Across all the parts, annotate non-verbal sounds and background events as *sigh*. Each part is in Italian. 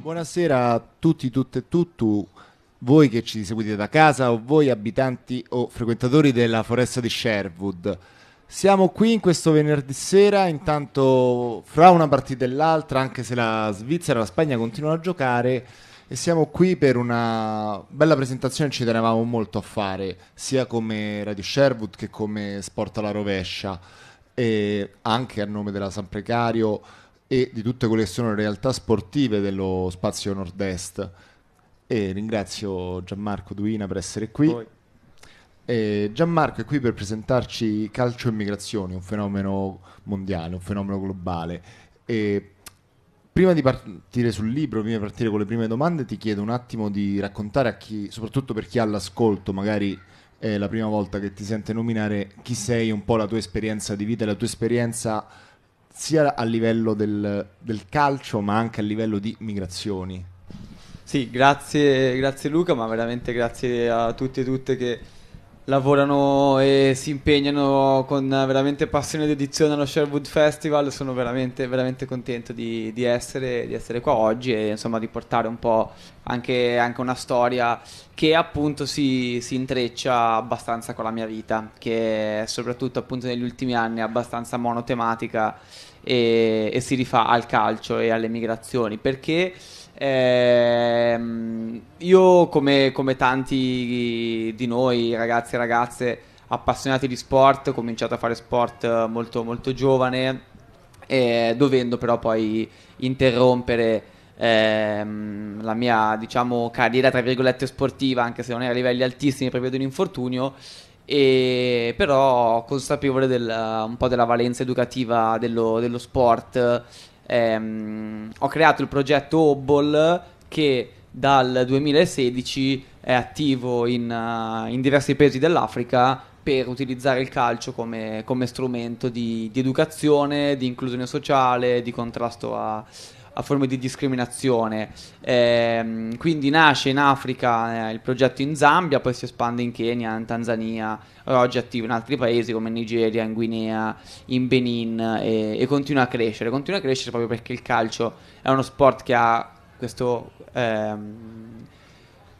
Buonasera a tutti, tutte e tutti, voi che ci seguite da casa o voi abitanti o frequentatori della foresta di Sherwood. Siamo qui in questo venerdì sera, intanto fra una partita e l'altra, anche se la Svizzera e la Spagna continuano a giocare, e siamo qui per una bella presentazione ci tenevamo molto a fare, sia come Radio Sherwood che come Sport alla rovescia, e anche a nome della San Precario e di tutte quelle che sono le realtà sportive dello spazio nord-est. E ringrazio Gianmarco Duina per essere qui. E Gianmarco è qui per presentarci calcio e migrazioni, un fenomeno mondiale, un fenomeno globale. E Prima di partire sul libro, prima di partire con le prime domande, ti chiedo un attimo di raccontare a chi, soprattutto per chi ha l'ascolto, magari è la prima volta che ti sente nominare, chi sei, un po' la tua esperienza di vita, la tua esperienza sia a livello del, del calcio, ma anche a livello di migrazioni. Sì, grazie, grazie Luca, ma veramente grazie a tutti e tutte che lavorano e si impegnano con veramente passione ed edizione allo Sherwood Festival. Sono veramente, veramente contento di, di, essere, di essere qua oggi e insomma di portare un po' anche, anche una storia che appunto si, si, intreccia abbastanza con la mia vita, che soprattutto appunto negli ultimi anni è abbastanza monotematica e, e si rifà al calcio e alle migrazioni perché eh, io, come, come, tanti di noi, ragazzi e ragazze appassionati di sport, ho cominciato a fare sport molto, molto giovane, eh, dovendo però poi interrompere ehm, la mia diciamo, carriera tra virgolette sportiva, anche se non era a livelli altissimi, proprio di un infortunio. E però consapevole del, un po' della valenza educativa dello, dello sport ehm, ho creato il progetto Obol che dal 2016 è attivo in, uh, in diversi paesi dell'Africa per utilizzare il calcio come, come strumento di, di, educazione, di inclusione sociale, di contrasto a, a forme di discriminazione. Eh, quindi nasce in Africa eh, il progetto in Zambia, poi si espande in Kenya, in Tanzania, oggi è attivo in altri paesi come Nigeria, in Guinea, in Benin e, e, continua a crescere. Continua a crescere proprio perché il calcio è uno sport che ha questo... Ehm,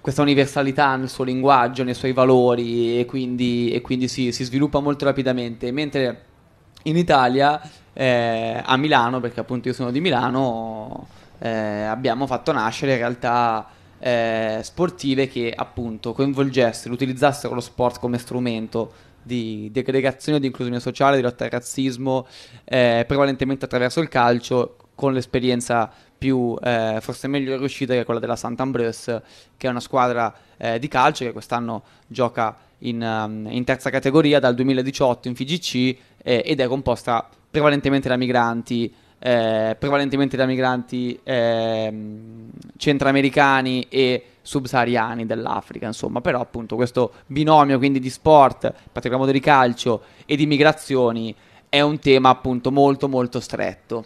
questa universalità nel suo linguaggio, nei suoi valori e quindi, e quindi si, si sviluppa molto rapidamente, mentre in Italia eh, a Milano, perché appunto io sono di Milano, eh, abbiamo fatto nascere realtà eh, sportive che appunto coinvolgessero, utilizzassero lo sport come strumento di aggregazione, di inclusione sociale, di lotta al razzismo, eh, prevalentemente attraverso il calcio, con l'esperienza più eh, forse meglio riuscita che è quella della Sant'Ambreus, che è una squadra eh, di calcio che quest'anno gioca in, um, in terza categoria dal 2018 in FIGC eh, ed è composta prevalentemente da migranti, eh, prevalentemente da migranti eh, centroamericani e subsahariani dell'Africa, insomma, però appunto questo binomio quindi di sport, particolarmente di calcio e di migrazioni è un tema appunto molto molto stretto.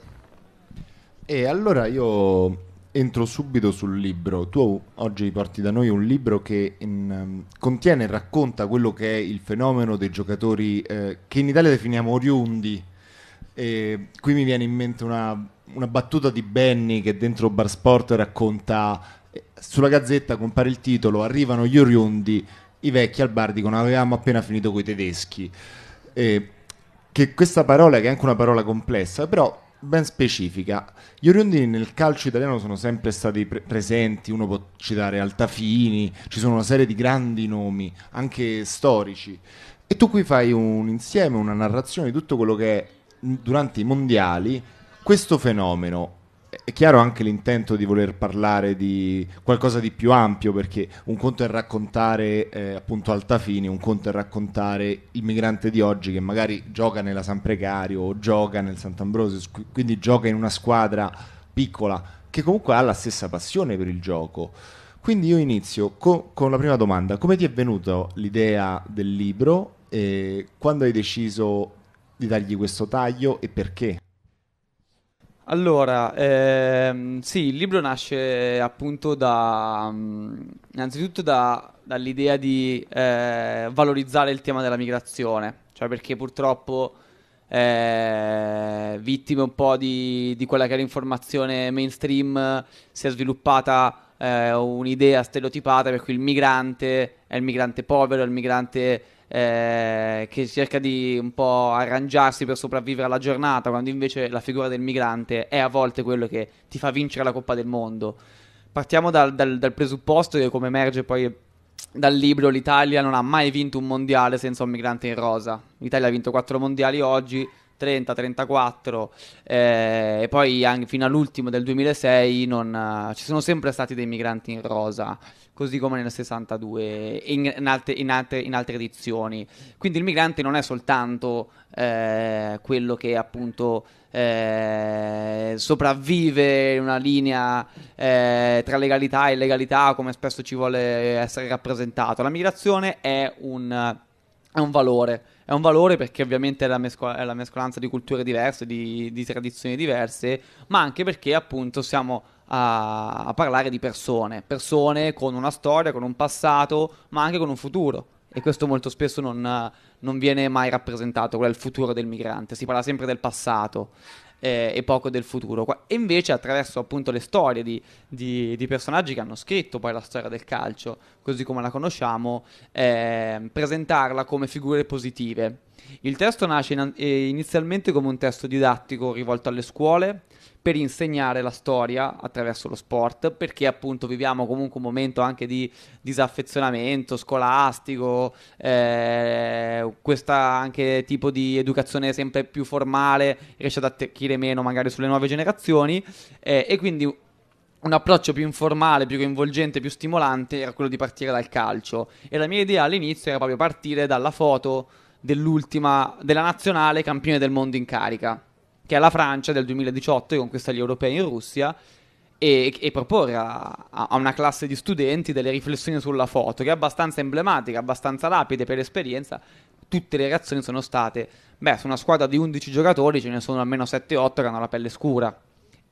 E allora io entro subito sul libro. Tu oggi porti da noi un libro che in, ehm, contiene e racconta quello che è il fenomeno dei giocatori eh, che in Italia definiamo oriundi. E qui mi viene in mente una, una battuta di Benny che dentro Bar Sport racconta eh, sulla gazzetta compare il titolo Arrivano gli oriundi, i vecchi al bar dicono avevamo appena finito coi tedeschi. E che questa parola, che è anche una parola complessa, però ben specifica. Gli oriundini nel calcio italiano sono sempre stati pre- presenti, uno può citare Altafini, ci sono una serie di grandi nomi, anche storici. E tu qui fai un insieme, una narrazione di tutto quello che è durante i mondiali questo fenomeno è chiaro anche l'intento di voler parlare di qualcosa di più ampio, perché un conto è raccontare eh, appunto Altafini, un conto è raccontare il migrante di oggi che magari gioca nella San Precario o gioca nel Sant'Ambrosio, quindi gioca in una squadra piccola che comunque ha la stessa passione per il gioco. Quindi io inizio co- con la prima domanda, come ti è venuta l'idea del libro e quando hai deciso di dargli questo taglio e perché? Allora, ehm, sì, il libro nasce appunto da, mm, innanzitutto da, dall'idea di eh, valorizzare il tema della migrazione, cioè perché purtroppo eh, vittime un po' di, di, quella che era l'informazione mainstream si è sviluppata eh, un'idea stereotipata per cui il migrante è il migrante povero, è il migrante eh, che cerca di un po' arrangiarsi per sopravvivere alla giornata, quando invece la figura del migrante è a volte quello che ti fa vincere la Coppa del Mondo. Partiamo dal, dal, dal presupposto che, come emerge poi dal libro, l'Italia non ha mai vinto un mondiale senza un migrante in rosa. L'Italia ha vinto 4 mondiali oggi, 30, 34 eh, e poi anche fino all'ultimo del 2006 non, uh, ci sono sempre stati dei migranti in rosa così come nel 62 e in, in, altre, in, altre, in altre, edizioni. Quindi il migrante non è soltanto eh, quello che appunto eh, sopravvive in una linea eh, tra legalità e illegalità, come spesso ci vuole essere rappresentato. La migrazione è un, è un valore. È un valore perché ovviamente è la, mescol- è la mescolanza di culture diverse, di, di tradizioni diverse, ma anche perché appunto siamo a, a parlare di persone, persone con una storia, con un passato, ma anche con un futuro e questo molto spesso non, non, viene mai rappresentato, quello è il futuro del migrante, si parla sempre del passato eh, e poco del futuro. E invece attraverso appunto le storie di, di, di, personaggi che hanno scritto poi la storia del calcio, così come la conosciamo, eh, presentarla come figure positive. Il testo nasce in, eh, inizialmente come un testo didattico rivolto alle scuole per insegnare la storia attraverso lo sport, perché appunto viviamo comunque un momento anche di disaffezionamento scolastico, eh, questo anche tipo di educazione sempre più formale riesce ad attecchire meno magari sulle nuove generazioni eh, e quindi un approccio più informale, più coinvolgente, più stimolante era quello di partire dal calcio e la mia idea all'inizio era proprio partire dalla foto dell'ultima, della nazionale campione del mondo in carica, che è la Francia del 2018 che conquista gli europei in Russia. E, e, proporre a, a, una classe di studenti delle riflessioni sulla foto, che è abbastanza emblematica, abbastanza lapide per esperienza. Tutte le reazioni sono state, beh, su una squadra di 11 giocatori ce ne sono almeno 7-8 che hanno la pelle scura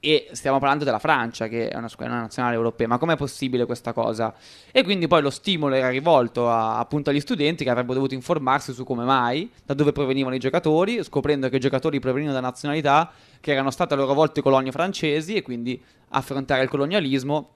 e stiamo parlando della Francia, che è una, una nazionale europea, ma com'è possibile questa cosa? E quindi poi lo stimolo era rivolto a, appunto agli studenti che avrebbero dovuto informarsi su come mai, da dove provenivano i giocatori, scoprendo che i giocatori provenivano da nazionalità che erano state a loro volta colonie francesi e quindi affrontare il colonialismo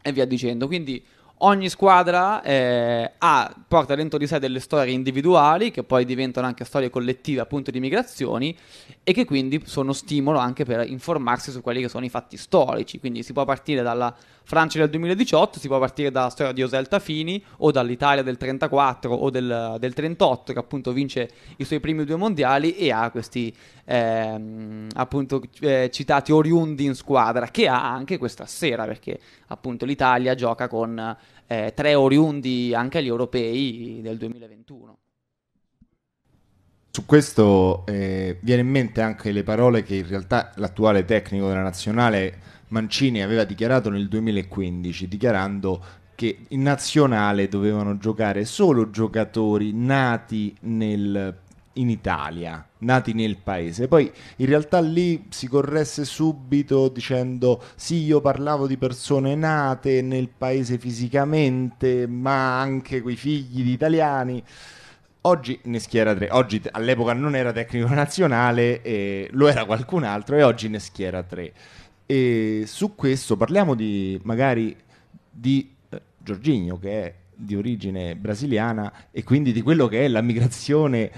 e via dicendo. Quindi Ogni squadra eh, ha, porta dentro di sé delle storie individuali che poi diventano anche storie collettive appunto di migrazioni e che quindi sono stimolo anche per informarsi su quelli che sono i fatti storici. Quindi si può partire dalla Francia del 2018 si può partire dalla storia di Osel Tafini o dall'Italia del 34 o del, del 38 che appunto vince i suoi primi due mondiali e ha questi ehm, appunto eh, citati oriundi in squadra che ha anche questa sera perché appunto l'Italia gioca con eh, tre oriundi anche agli europei del 2021. Su questo eh, viene in mente anche le parole che in realtà l'attuale tecnico della nazionale Mancini aveva dichiarato nel 2015, dichiarando che in nazionale dovevano giocare solo giocatori nati nel in Italia, nati nel paese. Poi in realtà lì si corresse subito dicendo sì, io parlavo di persone nate nel paese fisicamente, ma anche quei figli di italiani. Oggi ne schiera tre, oggi all'epoca non era tecnico *laughs* nazionale, eh, lo era qualcun altro e oggi ne schiera tre. E su questo parliamo di magari di eh, Giorginio che è di origine brasiliana e quindi di quello che è la migrazione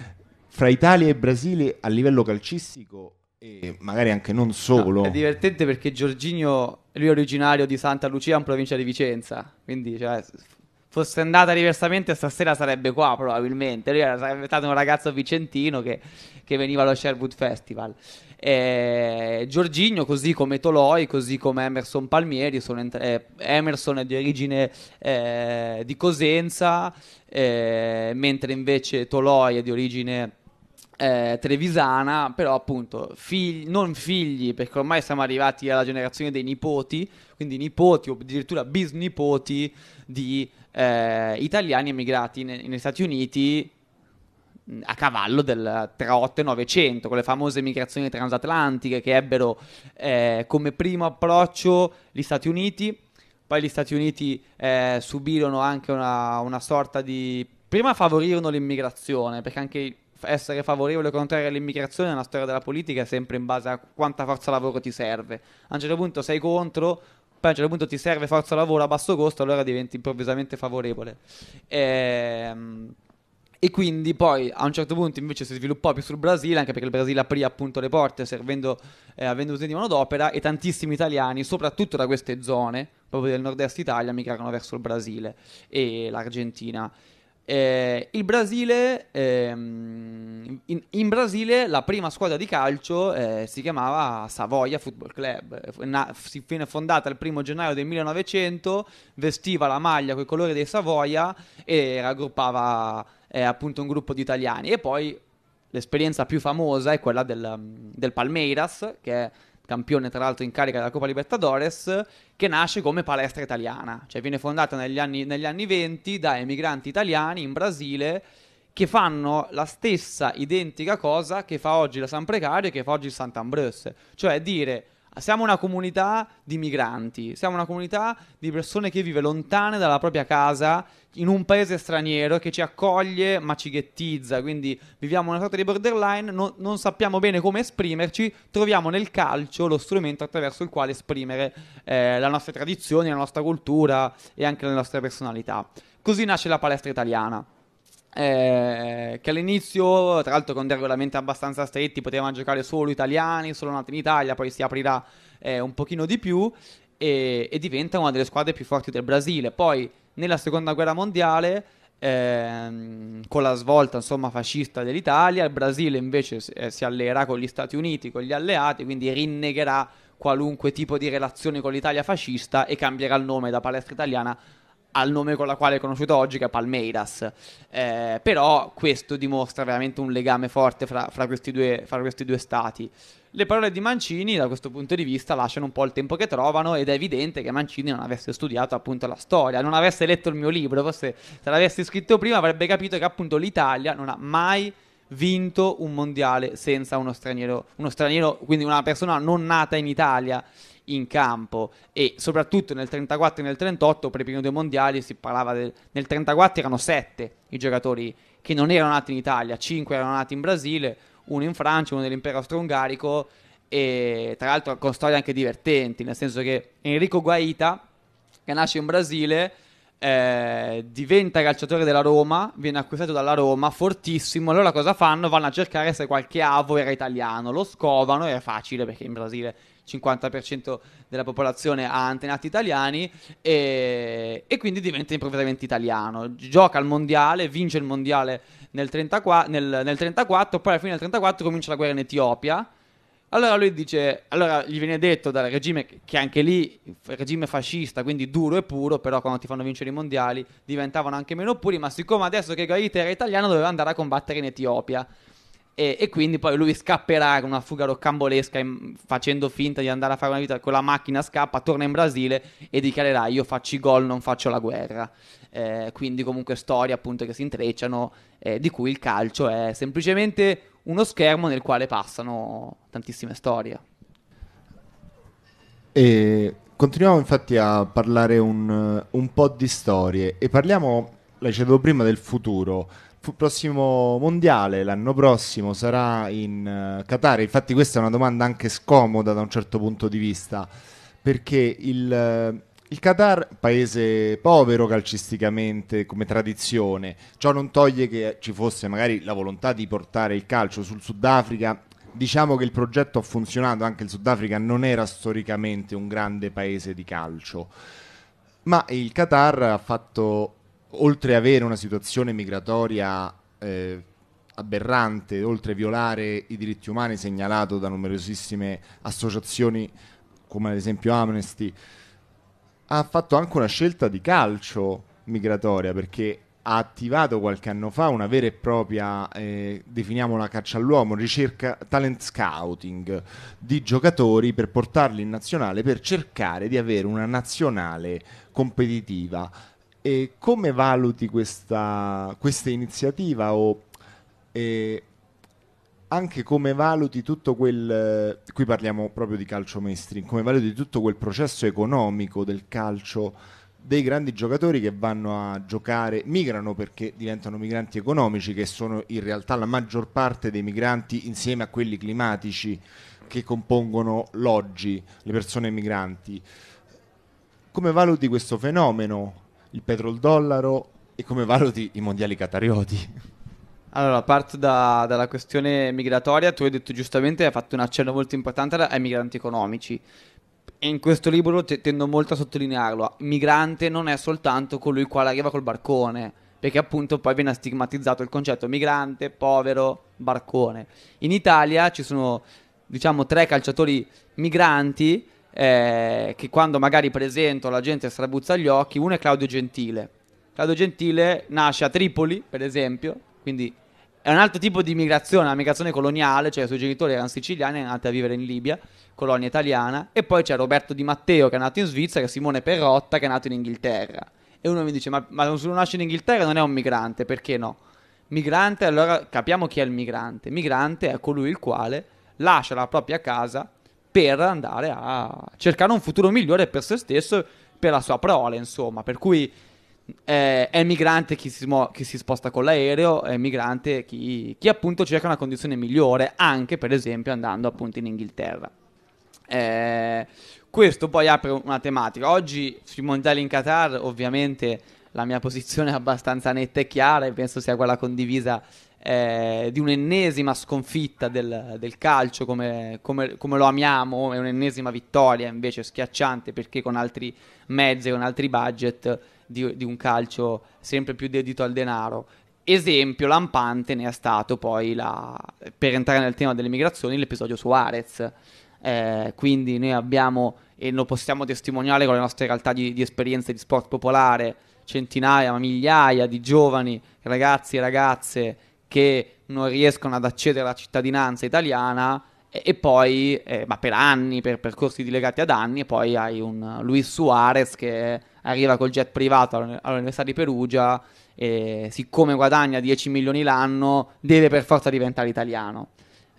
fra Italia e Brasile a livello calcistico e magari anche non solo. No, è divertente perché Giorginio, lui è originario di Santa Lucia, in provincia di Vicenza, quindi cioè, fosse andata diversamente stasera sarebbe qua probabilmente, lui era, sarebbe stato un ragazzo vicentino che, che veniva allo Sherwood Festival. Eh, Giorginio, così come Toloi, così come Emerson Palmieri, ent- eh, Emerson è di origine eh, di Cosenza, eh, mentre invece Toloi è di origine... Eh, trevisana, però appunto fig- non figli, perché ormai siamo arrivati alla generazione dei nipoti, quindi nipoti o addirittura bisnipoti di eh, italiani emigrati negli Stati Uniti a cavallo del tra 8 e 900, con le famose migrazioni transatlantiche che ebbero eh, come primo approccio gli Stati Uniti, poi gli Stati Uniti eh, subirono anche una, una, sorta di... prima favorirono l'immigrazione, perché anche essere favorevole o contrario all'immigrazione nella storia della politica è sempre in base a quanta forza lavoro ti serve. A un certo punto sei contro, poi a un certo punto ti serve forza lavoro a basso costo, allora diventi improvvisamente favorevole. Ehm e quindi poi a un certo punto invece si sviluppò più sul Brasile, anche perché il Brasile aprì appunto le porte servendo, eh, avendo bisogno di manodopera e tantissimi italiani, soprattutto da queste zone, proprio del nord-est Italia, migrarono verso il Brasile e l'Argentina. Eh, il Brasile, ehm, in, in, Brasile la prima squadra di calcio eh, si chiamava Savoia Football Club, na, si viene fondata il primo gennaio del 1900, vestiva la maglia con i colori dei Savoia e raggruppava eh, appunto un gruppo di italiani. E poi l'esperienza più famosa è quella del, mm, del Palmeiras, che è campione tra l'altro in carica della Coppa Libertadores, che nasce come palestra italiana, cioè viene fondata negli anni, negli anni 20 da emigranti italiani in Brasile che fanno la stessa identica cosa che fa oggi la San Precario e che fa oggi il Sant'Ambrose, cioè dire siamo una comunità di migranti, siamo una comunità di persone che vive lontane dalla propria casa in un paese straniero che ci accoglie ma ci ghettizza, quindi viviamo una sorta di borderline, no, non sappiamo bene come esprimerci, troviamo nel calcio lo strumento attraverso il quale esprimere eh, la nostra tradizione, la nostra cultura e anche le nostre personalità. Così nasce la palestra italiana eh, che all'inizio, tra l'altro con dei regolamenti abbastanza stretti, potevano giocare solo italiani, solo nati in Italia, poi si aprirà eh, un pochino di più e, e, diventa una delle squadre più forti del Brasile. Poi nella seconda guerra mondiale, ehm, con la svolta insomma, fascista dell'Italia, il Brasile invece eh, si alleerà con gli Stati Uniti, con gli alleati, quindi rinnegherà qualunque tipo di relazione con l'Italia fascista e cambierà il nome da palestra italiana al nome con la quale è conosciuto oggi, che è Palmeiras. Eh, però questo dimostra veramente un legame forte fra, fra, questi due, fra, questi due, stati. Le parole di Mancini, da questo punto di vista, lasciano un po' il tempo che trovano ed è evidente che Mancini non avesse studiato appunto la storia, non avesse letto il mio libro, forse se l'avessi scritto prima avrebbe capito che appunto l'Italia non ha mai vinto un mondiale senza uno straniero, uno straniero, quindi una persona non nata in Italia in campo e soprattutto nel 34 e nel 38 per i primi due mondiali si parlava del, nel 34 erano 7 i giocatori che non erano nati in Italia 5 erano nati in Brasile uno in Francia uno dell'impero austro-ungarico e tra l'altro con storie anche divertenti nel senso che Enrico Guaita che nasce in Brasile eh, diventa calciatore della Roma, viene acquistato dalla Roma, fortissimo. Allora cosa fanno? Vanno a cercare se qualche avo era italiano, lo scovano, era facile perché in Brasile 50% della popolazione ha antenati italiani e, e quindi diventa improvvisamente italiano. Gioca al mondiale, vince il mondiale nel 34, nel, nel 34 poi alla fine del 34 comincia la guerra in Etiopia. Allora lui dice, allora gli viene detto dal regime che anche lì, regime fascista, quindi duro e puro, però quando ti fanno vincere i mondiali diventavano anche meno puri, ma siccome adesso che Gaita era italiano doveva andare a combattere in Etiopia. E, e, quindi poi lui scapperà con una fuga roccambolesca in, facendo finta di andare a fare una vita con la macchina scappa, torna in Brasile e dichiarerà io faccio i gol, non faccio la guerra eh, quindi comunque storie appunto che si intrecciano eh, di cui il calcio è semplicemente uno schermo nel quale passano tantissime storie e continuiamo infatti a parlare un, un po' di storie e parliamo, l'hai citato prima, del futuro prossimo mondiale l'anno prossimo sarà in uh, Qatar. Infatti, questa è una domanda anche scomoda da un certo punto di vista, perché il, uh, il Qatar, paese povero calcisticamente come tradizione, ciò non toglie che ci fosse magari la volontà di portare il calcio sul Sudafrica. Diciamo che il progetto ha funzionato, anche il Sudafrica non era storicamente un grande paese di calcio, ma il Qatar ha fatto oltre ad avere una situazione migratoria eh, aberrante, oltre a violare i diritti umani segnalato da numerosissime associazioni come ad esempio Amnesty, ha fatto anche una scelta di calcio migratoria perché ha attivato qualche anno fa una vera e propria, eh, definiamola caccia all'uomo, ricerca talent scouting di giocatori per portarli in nazionale per cercare di avere una nazionale competitiva e come valuti questa, questa iniziativa o eh, anche come valuti tutto quel, qui parliamo proprio di calcio mainstream, come valuti tutto quel processo economico del calcio dei grandi giocatori che vanno a giocare, migrano perché diventano migranti economici, che sono in realtà la maggior parte dei migranti insieme a quelli climatici che compongono l'oggi, le persone migranti. Come valuti questo fenomeno? il petrol-dollaro e come valuti i mondiali catarioti? Allora, parto da, dalla questione migratoria. Tu hai detto giustamente, hai fatto un accenno molto importante ai migranti economici. E in questo libro te, tendo molto a sottolinearlo. Migrante non è soltanto colui quale arriva col barcone, perché appunto poi viene stigmatizzato il concetto migrante, povero, barcone. In Italia ci sono, diciamo, tre calciatori migranti eh, che quando magari presento la gente strabuzza gli occhi, uno è Claudio Gentile. Claudio Gentile nasce a Tripoli, per esempio, quindi è un altro tipo di migrazione, una migrazione coloniale, cioè i suoi genitori erano siciliani, e andati a vivere in Libia, colonia italiana, e poi c'è Roberto Di Matteo che è nato in Svizzera, e Simone Perrotta che è nato in Inghilterra. E uno mi dice, ma, ma se uno nasce in Inghilterra non è un migrante, perché no? Migrante, allora capiamo chi è il migrante. Migrante è colui il quale lascia la propria casa per andare a cercare un futuro migliore per se stesso, e per la sua prole, insomma. Per cui eh, è migrante chi si, smu- chi si, sposta con l'aereo, è migrante chi, chi, appunto cerca una condizione migliore, anche per esempio andando appunto in Inghilterra. Eh, questo poi apre una tematica. Oggi sui mondiali in Qatar ovviamente la mia posizione è abbastanza netta e chiara e penso sia quella condivisa eh, di un'ennesima sconfitta del, del calcio come, come, come, lo amiamo e un'ennesima vittoria invece schiacciante perché con altri mezzi e con altri budget di, di, un calcio sempre più dedito al denaro. Esempio lampante ne è stato poi, la, per entrare nel tema delle migrazioni, l'episodio Suarez. Eh, quindi noi abbiamo, e lo possiamo testimoniare con le nostre realtà di, di esperienze di sport popolare, centinaia, migliaia di giovani ragazzi e ragazze che non riescono ad accedere alla cittadinanza italiana e, e poi, eh, ma per anni, per percorsi dilegati ad anni, e poi hai un Luis Suarez che arriva col jet privato all'Università di Perugia e siccome guadagna 10 milioni l'anno deve per forza diventare italiano.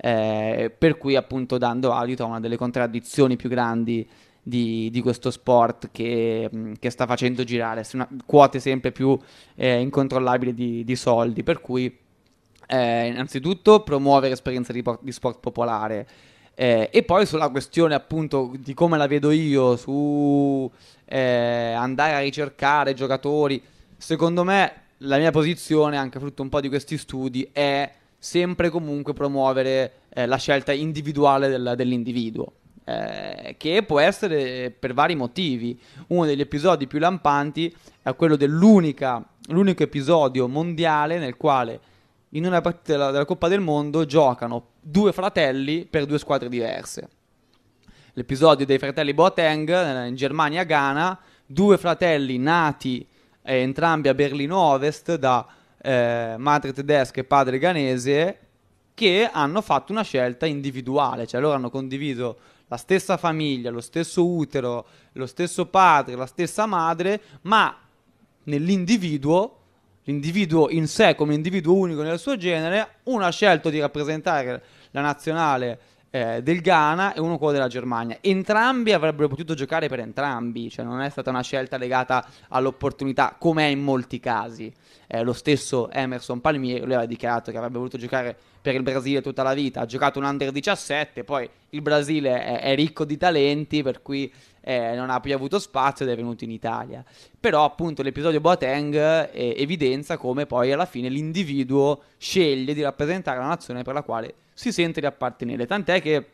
Eh, per cui appunto dando adito a una delle contraddizioni più grandi di, di, questo sport che, che, sta facendo girare una, quote sempre più eh, incontrollabili di, di, soldi, per cui eh, innanzitutto promuovere esperienze di, di sport popolare. Eh, e poi sulla questione appunto di come la vedo io, su eh, andare a ricercare giocatori, secondo me la mia posizione, anche frutto un po' di questi studi, è sempre comunque promuovere eh, la scelta individuale del, dell'individuo. Eh, che può essere per vari motivi. Uno degli episodi più lampanti è quello dell'unico episodio mondiale nel quale in una partita della, della Coppa del Mondo giocano due fratelli per due squadre diverse. L'episodio dei fratelli Boateng eh, in Germania-Ghana, due fratelli nati eh, entrambi a Berlino Ovest da eh, madre tedesca e padre ghanese che hanno fatto una scelta individuale, cioè loro hanno condiviso la stessa famiglia, lo stesso utero, lo stesso padre, la stessa madre, ma nell'individuo l'individuo in sé come individuo unico nel suo genere, uno ha scelto di rappresentare la nazionale eh, del Ghana e uno quello della Germania. Entrambi avrebbero potuto giocare per entrambi, cioè non è stata una scelta legata all'opportunità, come è in molti casi. Eh, lo stesso Emerson Palmieri lui aveva dichiarato che avrebbe voluto giocare per il Brasile tutta la vita, ha giocato un under 17, poi il Brasile è, è ricco di talenti, per cui eh, non ha più avuto spazio ed è venuto in Italia. Però appunto l'episodio Boateng eh, evidenzia come poi alla fine l'individuo sceglie di rappresentare la nazione per la quale si sente di appartenere. Tant'è che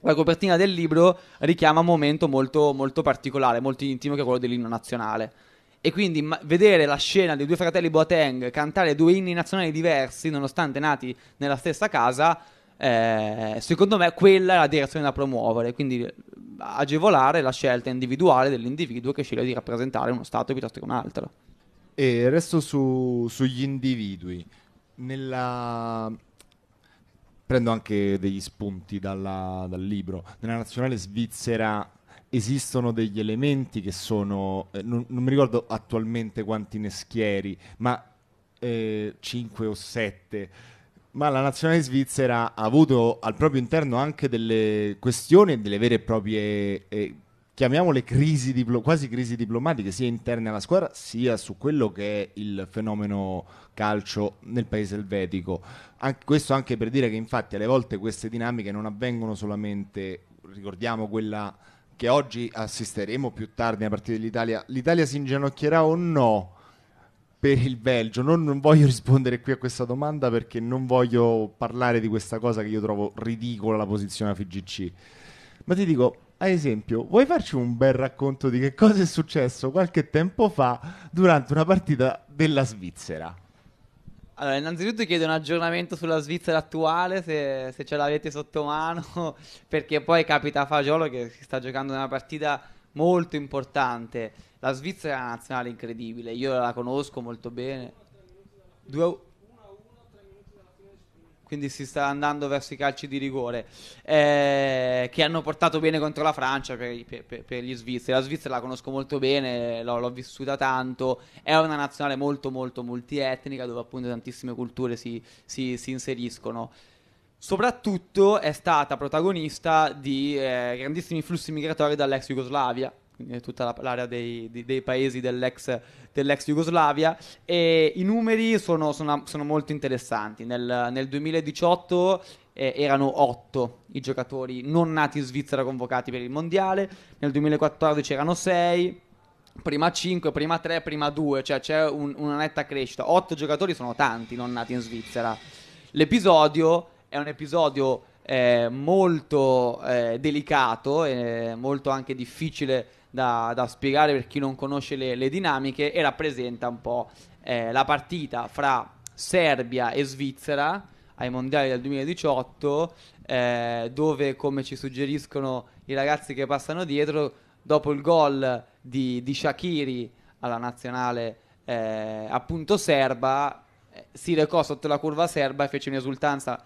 la copertina del libro richiama un momento molto, molto particolare, molto intimo, che è quello dell'inno nazionale. E quindi ma- vedere la scena dei due fratelli Boateng cantare due inni nazionali diversi, nonostante nati nella stessa casa, eh, secondo me quella è la direzione da promuovere. Quindi agevolare la scelta individuale dell'individuo che sceglie di rappresentare uno Stato piuttosto che un altro. E resto su, sugli individui. Nella, prendo anche degli spunti dalla, dal libro. Nella nazionale svizzera esistono degli elementi che sono, eh, non, non, mi ricordo attualmente quanti neschieri, ma 5 eh, o 7. Ma la nazionale svizzera ha avuto al proprio interno anche delle questioni e delle vere e proprie eh, chiamiamole crisi diplo- quasi crisi diplomatiche, sia interne alla squadra, sia su quello che è il fenomeno calcio nel paese elvetico. An- questo anche per dire che infatti alle volte queste dinamiche non avvengono solamente, ricordiamo quella che oggi assisteremo più tardi a partire dell'Italia, l'Italia si inginocchierà o no? per il Belgio. Non, non, voglio rispondere qui a questa domanda perché non voglio parlare di questa cosa che io trovo ridicola la posizione a FGC. Ma ti dico, ad esempio, vuoi farci un bel racconto di che cosa è successo qualche tempo fa durante una partita della Svizzera? Allora, innanzitutto chiedo un aggiornamento sulla Svizzera attuale, se, se ce l'avete sotto mano, *laughs* perché poi capita a Fagiolo che si sta giocando una partita molto importante. La Svizzera è una nazionale incredibile, io la conosco molto bene quindi si sta andando verso i calci di rigore eh, che hanno portato bene contro la Francia per, per, per, gli svizzeri. La Svizzera la conosco molto bene, l'ho, l'ho, vissuta tanto, è una nazionale molto molto multietnica dove appunto tantissime culture si, si, si inseriscono. Soprattutto è stata protagonista di eh, grandissimi flussi migratori dall'ex Jugoslavia, tutta la, l'area dei, dei, dei paesi dell'ex, dell'ex, Jugoslavia e i numeri sono, sono, sono molto interessanti. Nel, nel 2018 eh, erano 8 i giocatori non nati in Svizzera convocati per il Mondiale, nel 2014 erano 6 prima 5, prima 3, prima 2, cioè c'è un, una netta crescita. 8 giocatori sono tanti non nati in Svizzera. L'episodio è un episodio eh, molto eh, delicato e molto anche difficile da, da spiegare per chi non conosce le, le dinamiche e rappresenta un po' eh, la partita fra Serbia e Svizzera ai mondiali del 2018 eh, dove come ci suggeriscono i ragazzi che passano dietro dopo il gol di, di Shakiri alla nazionale eh, appunto serba eh, si recò sotto la curva serba e fece un'esultanza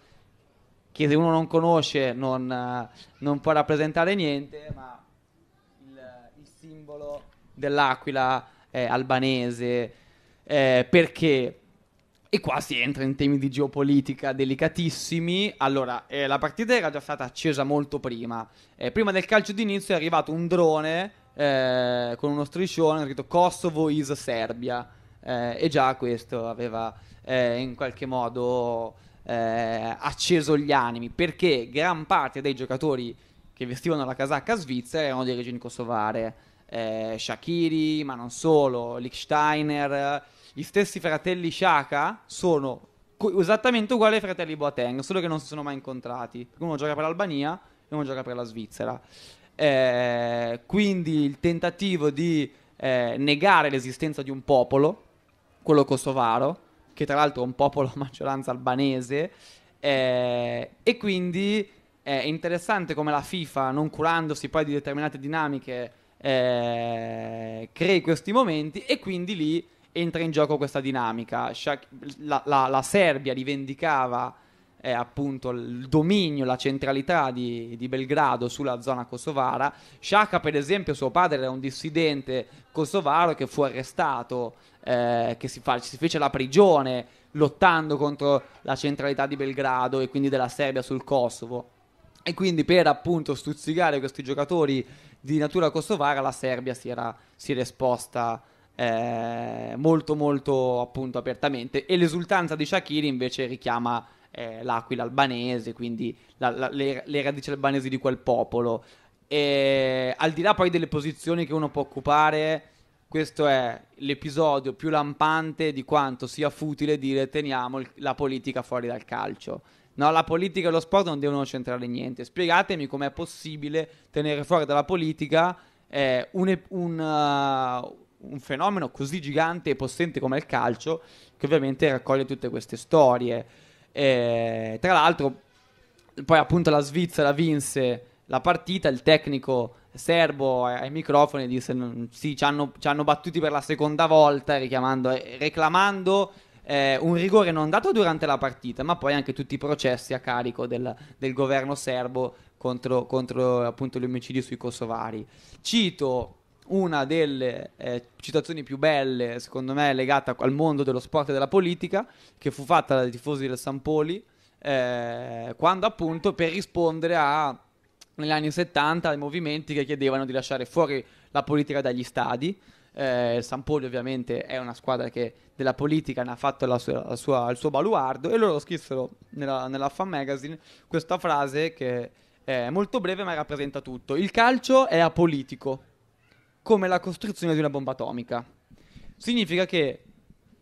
che se uno non conosce non, eh, non può rappresentare niente ma dell'Aquila eh, albanese, eh, perché... E qua si entra in temi di geopolitica delicatissimi. Allora, eh, la partita era già stata accesa molto prima. Eh, prima del calcio d'inizio è arrivato un drone eh, con uno striscione ha scritto Kosovo is Serbia. Eh, e già questo aveva in qualche modo acceso gli animi, perché gran parte dei giocatori che vestivano la casacca svizzera erano di origini kosovare eh, Shakiri, ma non solo, Lichsteiner, eh, gli stessi fratelli Shaka sono co- esattamente uguali ai fratelli Boateng, solo che non si sono mai incontrati. Uno gioca per l'Albania e uno gioca per la Svizzera. Eh, quindi il tentativo di eh, negare l'esistenza di un popolo, quello kosovaro, che tra l'altro è un popolo a maggioranza albanese, eh, e quindi è interessante come la FIFA, non curandosi poi di determinate dinamiche eh, crei questi momenti e quindi lì entra in gioco questa dinamica. La, la, la Serbia rivendicava eh, appunto il dominio, la centralità di, di, Belgrado sulla zona kosovara. Sciacca, per esempio, suo padre era un dissidente kosovaro che fu arrestato, eh, che si, fa, si fece la prigione lottando contro la centralità di Belgrado e quindi della Serbia sul Kosovo. E quindi per appunto stuzzicare questi giocatori di natura kosovara la Serbia si era, si era esposta eh, molto molto appunto apertamente e l'esultanza di Shakiri invece richiama eh, l'aquila albanese, quindi la, la, le, le, radici albanesi di quel popolo. E, al di là poi delle posizioni che uno può occupare, questo è l'episodio più lampante di quanto sia futile dire teniamo il, la politica fuori dal calcio. No, la politica e lo sport non devono centrare niente. Spiegatemi com'è possibile tenere fuori dalla politica eh, un, un, uh, un, fenomeno così gigante e possente come il calcio, che ovviamente raccoglie tutte queste storie. E, eh, tra l'altro, poi appunto la Svizzera vinse la partita, il tecnico serbo ai microfoni disse sì, ci hanno, ci hanno battuti per la seconda volta, richiamando, reclamando eh, un rigore non dato durante la partita, ma poi anche tutti i processi a carico del, del governo serbo contro, contro appunto, gli omicidi sui kosovari. Cito una delle eh, citazioni più belle, secondo me, legata al mondo dello sport e della politica, che fu fatta dai tifosi del Sampoli, eh, quando appunto per rispondere a negli anni 70 ai movimenti che chiedevano di lasciare fuori la politica dagli stadi. Eh, il Sampoli ovviamente è una squadra che della politica ne ha fatto la sua, la sua, il suo baluardo e loro scrissero nella, nella Fan Magazine questa frase che è molto breve ma rappresenta tutto. Il calcio è apolitico, come la costruzione di una bomba atomica. Significa che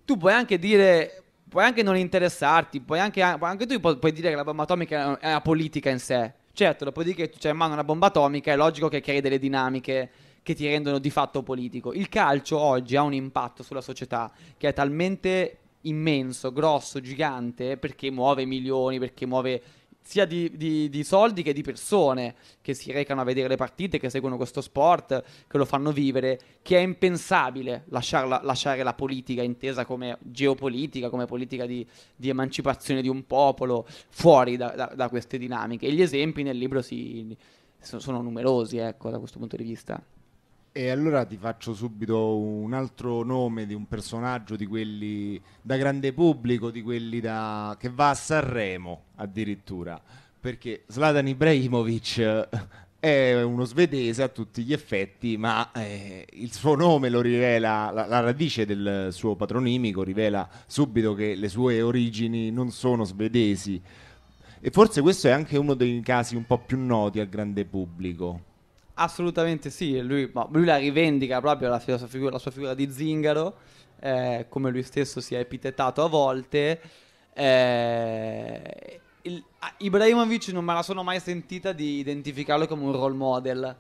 tu puoi anche dire, puoi anche non interessarti, puoi anche, anche tu puoi, dire che la bomba atomica è apolitica in sé. Certo, dopodiché tu c'hai in mano una bomba atomica, è logico che crei delle dinamiche che ti rendono di fatto politico. Il calcio oggi ha un impatto sulla società che è talmente immenso, grosso, gigante, perché muove milioni, perché muove sia di, di, di, soldi che di persone che si recano a vedere le partite, che seguono questo sport, che lo fanno vivere, che è impensabile lasciarla, lasciare la politica intesa come geopolitica, come politica di, di emancipazione di un popolo fuori da, da, da, queste dinamiche. E gli esempi nel libro si, sono, sono numerosi, ecco, da questo punto di vista. E allora ti faccio subito un altro nome di un personaggio di quelli da grande pubblico, di quelli da... che va a Sanremo addirittura, perché Slatan Ibrahimovic eh, è uno svedese a tutti gli effetti, ma eh, il suo nome lo rivela, la, la radice del suo patronimico rivela subito che le sue origini non sono svedesi. E forse questo è anche uno dei casi un po' più noti al grande pubblico. Assolutamente sì, lui, lui la rivendica proprio la, la, sua figura, la sua figura di zingaro, eh, come lui stesso si è epitetato a volte. Eh, il, ah, Ibrahimovic non me la sono mai sentita di identificarlo come un role model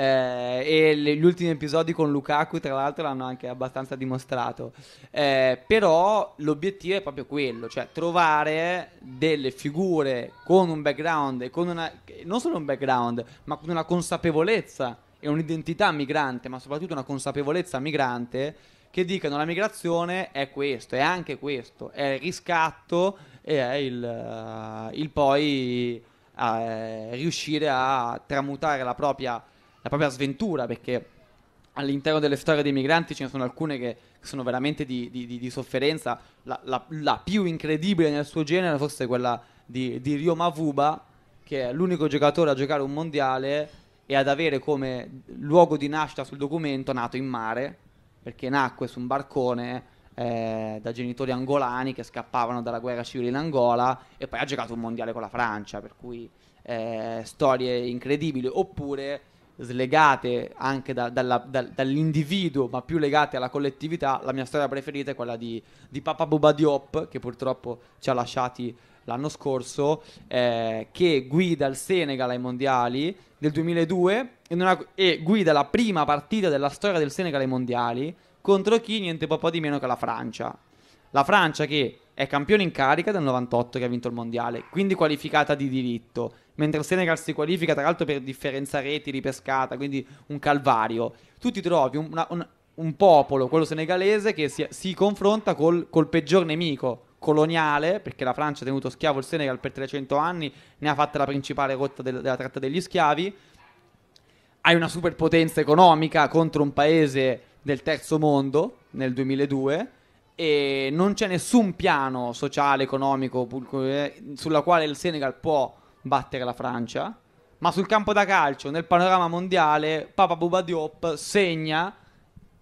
eh, e le, gli ultimi episodi con Lukaku tra l'altro l'hanno anche abbastanza dimostrato eh, però l'obiettivo è proprio quello cioè trovare delle figure con un background con una, non solo un background ma con una consapevolezza e un'identità migrante ma soprattutto una consapevolezza migrante che dicano la migrazione è questo, è anche questo, è il riscatto e è il, uh, il poi uh, riuscire a tramutare la propria la propria sventura, perché all'interno delle storie dei migranti ce ne sono alcune che sono veramente di, di, di, di sofferenza. La, la, la, più incredibile nel suo genere forse quella di, di Rio Mavuba, che è l'unico giocatore a giocare un mondiale e ad avere come luogo di nascita sul documento nato in mare, perché nacque su un barcone eh, da genitori angolani che scappavano dalla guerra civile in Angola e poi ha giocato un mondiale con la Francia, per cui eh, storie incredibili. Oppure slegate anche da, dalla, da, dall'individuo, ma più legate alla collettività, la mia storia preferita è quella di, di Papa Boba Diop, che purtroppo ci ha lasciati l'anno scorso, eh, che guida il Senegal ai mondiali del 2002 e, ha, e, guida la prima partita della storia del Senegal ai mondiali contro chi niente po' di meno che la Francia. La Francia che è campione in carica del 98 che ha vinto il mondiale, quindi qualificata di diritto, mentre il Senegal si qualifica tra l'altro per differenza reti ripescata, quindi un calvario. Tu ti trovi una, un, un, popolo, quello senegalese, che si, si confronta col, col peggior nemico, coloniale, perché la Francia ha tenuto schiavo il Senegal per 300 anni, ne ha fatta la principale rotta del, della tratta degli schiavi. Hai una superpotenza economica contro un paese del terzo mondo nel 2002 e non c'è nessun piano sociale, economico eh, sulla quale il Senegal può battere la Francia. Ma sul campo da calcio, nel panorama mondiale, Papa Buba Diop segna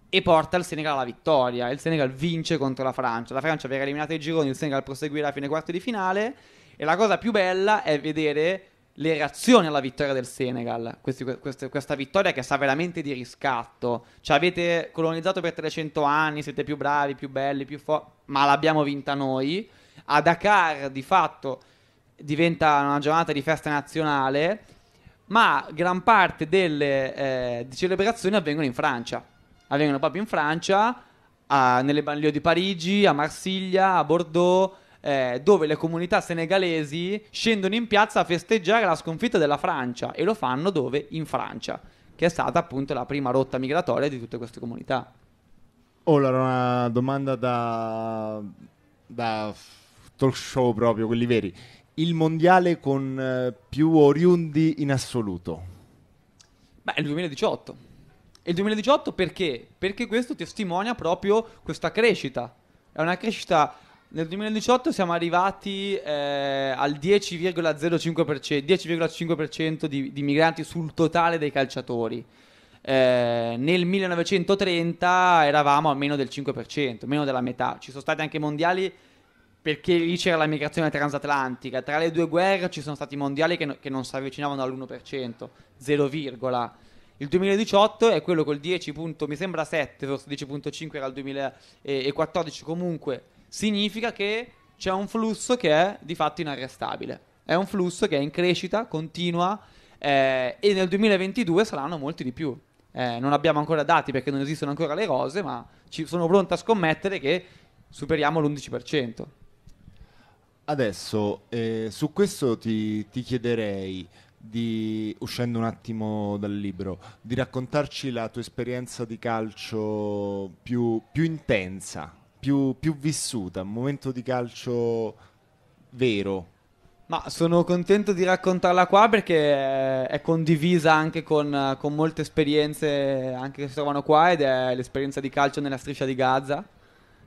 e porta il Senegal alla vittoria. Il Senegal vince contro la Francia. La Francia verrà eliminata ai gironi, il Senegal proseguirà fino ai quarti di finale. E la cosa più bella è vedere le reazioni alla vittoria del Senegal, questi, queste, questa vittoria che sa veramente di riscatto. Ci avete colonizzato per 300 anni, siete più bravi, più belli, più forti, ma l'abbiamo vinta noi. A Dakar di fatto diventa una giornata di festa nazionale, ma gran parte delle eh, celebrazioni avvengono in Francia. Avvengono proprio in Francia, a, nelle banlieue di Parigi, a Marsiglia, a Bordeaux eh, dove le comunità senegalesi scendono in piazza a festeggiare la sconfitta della Francia e lo fanno dove? In Francia, che è stata appunto la prima rotta migratoria di tutte queste comunità. Allora, una domanda da, da talk show proprio, quelli veri. Il mondiale con eh, più oriundi in assoluto? Beh, il 2018. Il 2018 perché? Perché questo testimonia proprio questa crescita. È una crescita nel 2018 siamo arrivati eh, al 10,05%, 10,5% di, di, migranti sul totale dei calciatori. Eh, nel 1930 eravamo a meno del 5%, meno della metà. Ci sono stati anche mondiali perché lì c'era la migrazione transatlantica. Tra le due guerre ci sono stati mondiali che, no, che non si avvicinavano all'1%, 0, il 2018 è quello col 10. Punto, mi sembra 7, forse 10.5 era il 2014 comunque significa che c'è un flusso che è di fatto inarrestabile. È un flusso che è in crescita continua eh, e nel 2022 saranno molti di più. Eh, non abbiamo ancora dati perché non esistono ancora le rose, ma ci sono pronto a scommettere che superiamo l'11%. Adesso, eh, su questo ti, ti chiederei, di, uscendo un attimo dal libro, di raccontarci la tua esperienza di calcio più, più intensa, più, più vissuta, un momento di calcio vero. Ma sono contento di raccontarla qua perché è condivisa anche con, con molte esperienze anche che si trovano qua ed è l'esperienza di calcio nella striscia di Gaza.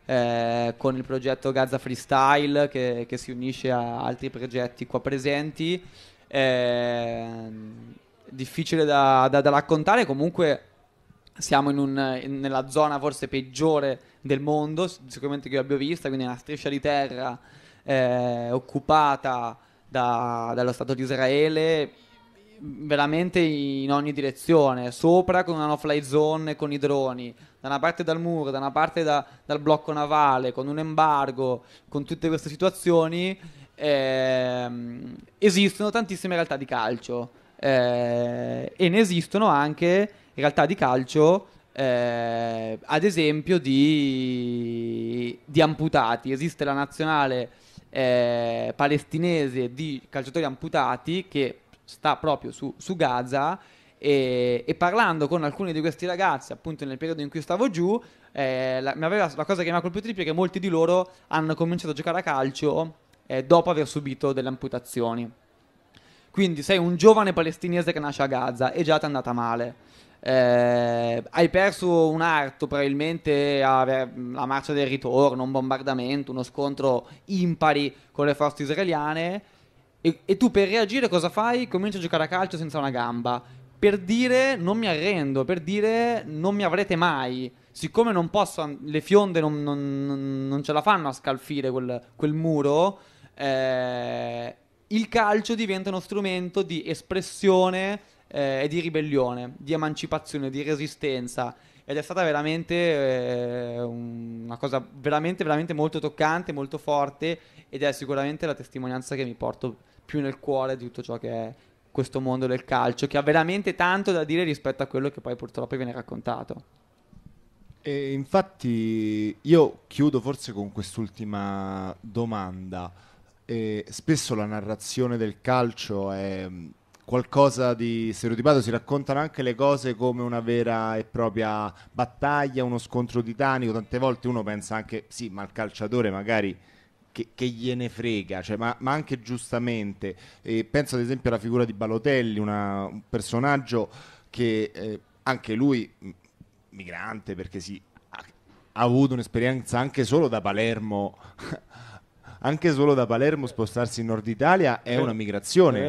Eh, con il progetto Gaza Freestyle che, che, si unisce a altri progetti qua presenti. Eh, difficile da, da, da raccontare, comunque siamo in un, in, nella zona forse peggiore del mondo, sicuramente che io abbia visto, quindi una striscia di terra eh, occupata da, dallo Stato di Israele veramente in ogni direzione, sopra con una no-fly zone con i droni, da una parte dal muro, da una parte da, dal blocco navale, con un embargo, con tutte queste situazioni, ehm, esistono tantissime realtà di calcio eh, e ne esistono anche in realtà di calcio, eh, ad esempio di, di, amputati. Esiste la nazionale eh, palestinese di calciatori amputati che sta proprio su, su Gaza. E, e, parlando con alcuni di questi ragazzi, appunto nel periodo in cui stavo giù, eh, la, aveva, la, cosa che mi ha colpito di più è che molti di loro hanno cominciato a giocare a calcio eh, dopo aver subito delle amputazioni. Quindi sei un giovane palestinese che nasce a Gaza e già ti è andata male. Eh, hai perso un arto, probabilmente la marcia del ritorno, un bombardamento, uno scontro impari con le forze israeliane. E, e, tu per reagire cosa fai? Cominci a giocare a calcio senza una gamba. Per dire non mi arrendo, per dire non mi avrete mai. Siccome non posso, le fionde non, non, non ce la fanno a scalfire quel, quel muro, eh, il calcio diventa uno strumento di espressione eh, e di ribellione, di emancipazione, di resistenza. Ed è stata veramente eh, una cosa veramente, veramente molto toccante, molto forte ed è sicuramente la testimonianza che mi porto più nel cuore di tutto ciò che è questo mondo del calcio, che ha veramente tanto da dire rispetto a quello che poi purtroppo viene raccontato. E infatti io chiudo forse con quest'ultima domanda. E eh, spesso la narrazione del calcio è qualcosa di stereotipato, si raccontano anche le cose come una vera e propria battaglia, uno scontro titanico, tante volte uno pensa anche, sì, ma il calciatore magari... Che, che, gliene frega, cioè, ma, ma, anche giustamente. Eh, penso ad esempio alla figura di Balotelli, una, un personaggio che eh, anche lui, migrante, perché sì, ha, ha, avuto un'esperienza anche solo da Palermo. *laughs* anche solo da Palermo spostarsi in Nord Italia è, una migrazione.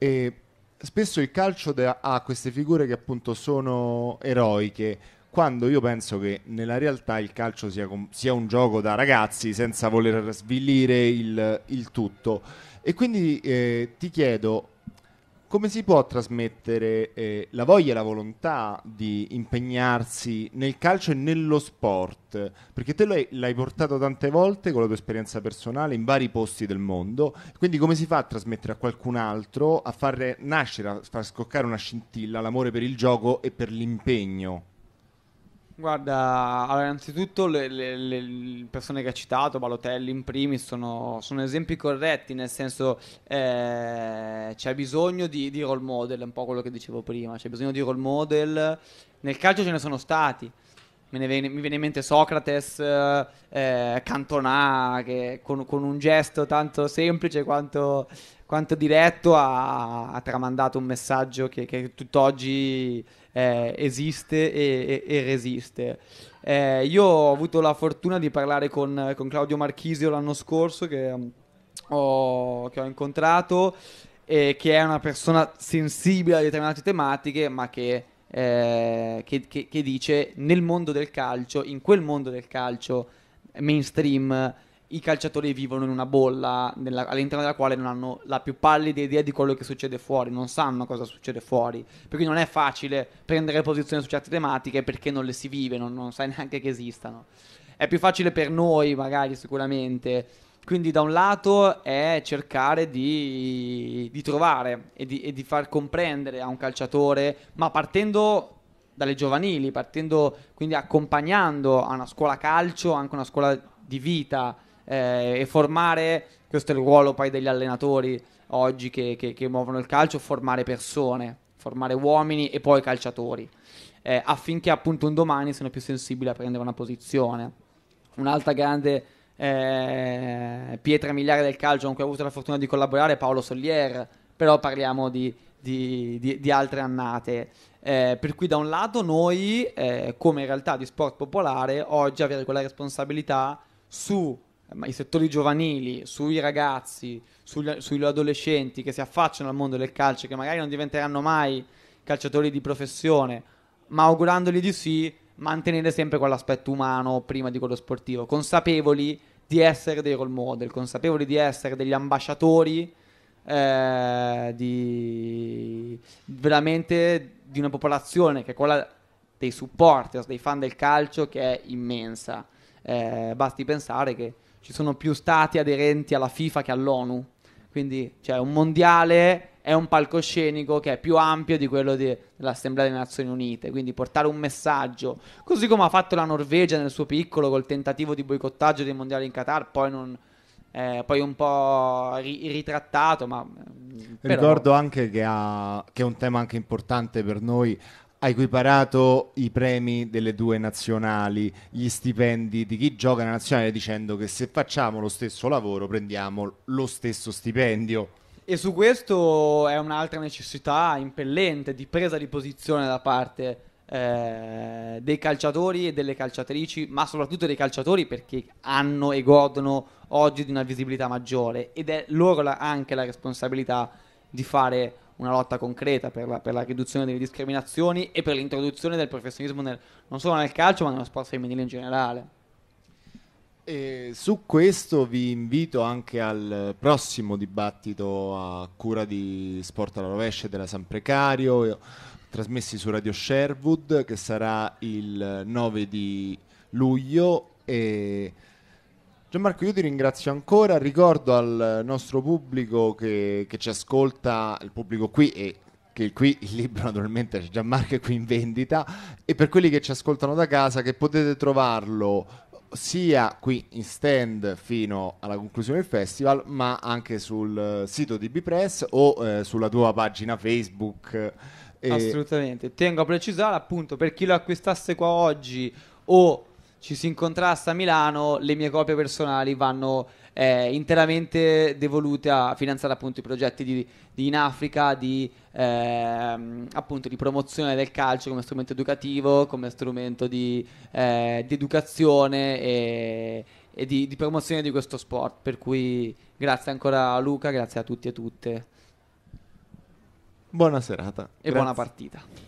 E spesso il calcio de- ha queste figure che appunto sono eroiche, quando io penso che nella realtà il calcio sia, com- sia un gioco da ragazzi senza voler svilire il, il tutto. E quindi eh, ti chiedo, come si può trasmettere eh, la voglia e la volontà di impegnarsi nel calcio e nello sport? Perché te l'hai, l'hai portato tante volte con la tua esperienza personale in vari posti del mondo, quindi come si fa a trasmettere a qualcun altro, a far nascere, a far scoccare una scintilla l'amore per il gioco e per l'impegno? Guarda, allora, innanzitutto le, le, le, persone che ha citato, Balotelli in primis, sono, sono esempi corretti, nel senso eh, c'è bisogno di, di, role model, è un po' quello che dicevo prima, c'è bisogno di role model, nel calcio ce ne sono stati, ne viene, mi viene in mente Socrates, eh, Cantonà, che con, con, un gesto tanto semplice quanto, quanto diretto ha, ha, tramandato un messaggio che, che tutt'oggi eh, esiste e, e, e resiste. Eh, io ho avuto la fortuna di parlare con, con Claudio Marchisio l'anno scorso che mm, ho, che ho incontrato e che è una persona sensibile a determinate tematiche ma che eh, che, che, che, dice nel mondo del calcio, in quel mondo del calcio mainstream i calciatori vivono in una bolla nella, all'interno della quale non hanno la più pallida idea di quello che succede fuori, non sanno cosa succede fuori. Per cui non è facile prendere posizione su certe tematiche perché non le si vive, non, non sai *laughs* neanche che esistano. È più facile per noi, magari, sicuramente. Quindi da un lato è cercare di, di trovare e di, e di far comprendere a un calciatore, ma partendo dalle giovanili, partendo quindi accompagnando a una scuola calcio, anche una scuola di vita, eh, e formare, questo è il ruolo poi degli allenatori oggi che, che, che muovono il calcio, formare persone, formare uomini e poi calciatori, eh, affinché appunto un domani siano più sensibili a prendere una posizione. Un'altra grande eh, pietra miliare del calcio con cui ho avuto la fortuna di collaborare è Paolo Sollier, però parliamo di, di, di, di altre annate. Eh, per cui da un lato noi, eh, come realtà di sport popolare, oggi avere quella responsabilità su i settori giovanili, sui ragazzi, sugli, sugli adolescenti che si affacciano al mondo del calcio, che magari non diventeranno mai calciatori di professione, ma augurandoli di sì, mantenere sempre quell'aspetto umano prima di quello sportivo, consapevoli di essere dei role model, consapevoli di essere degli ambasciatori eh, di veramente di una popolazione che è quella dei supporters, dei fan del calcio che è immensa. Eh, basti pensare che ci sono più stati aderenti alla FIFA che all'ONU. Quindi cioè, un mondiale è un palcoscenico che è più ampio di quello di, dell'Assemblea delle Nazioni Unite. Quindi portare un messaggio, così come ha fatto la Norvegia nel suo piccolo col tentativo di boicottaggio dei mondiali in Qatar, poi non, eh, poi un po' ri- ritrattato. Ma, eh, però... Ricordo anche che, ha, che, è un tema anche importante per noi ha equiparato i premi delle due nazionali, gli stipendi di chi gioca nella nazionale dicendo che se facciamo lo stesso lavoro prendiamo lo stesso stipendio. E su questo è un'altra necessità impellente di presa di posizione da parte eh, dei calciatori e delle calciatrici, ma soprattutto dei calciatori perché hanno e godono oggi di una visibilità maggiore ed è loro la, anche la responsabilità di fare una lotta concreta per la, per la riduzione delle discriminazioni e per l'introduzione del professionismo nel, non solo nel calcio ma nello sport femminile in generale. E su questo vi invito anche al prossimo dibattito a cura di Sport alla rovescia della San Precario, trasmessi su Radio Sherwood, che sarà il 9 di luglio. E Gianmarco, io ti ringrazio ancora. Ricordo al nostro pubblico che, che ci ascolta, il pubblico qui e che qui il libro naturalmente c'è Gianmarco è qui in vendita e per quelli che ci ascoltano da casa che potete trovarlo sia qui in stand fino alla conclusione del festival, ma anche sul sito di Bipress o eh, sulla tua pagina Facebook. Eh. Assolutamente, tengo a precisare appunto per chi lo acquistasse qua oggi o ci si incontrasse a Milano, le mie copie personali vanno eh, interamente devolute a finanziare appunto i progetti di, di in Africa, di, ehm, appunto, di, promozione del calcio come strumento educativo, come strumento di, eh, di educazione e, e di promozione di questo sport. Per cui grazie ancora a Luca, grazie a tutti e tutte. Buona serata. E grazie. buona partita.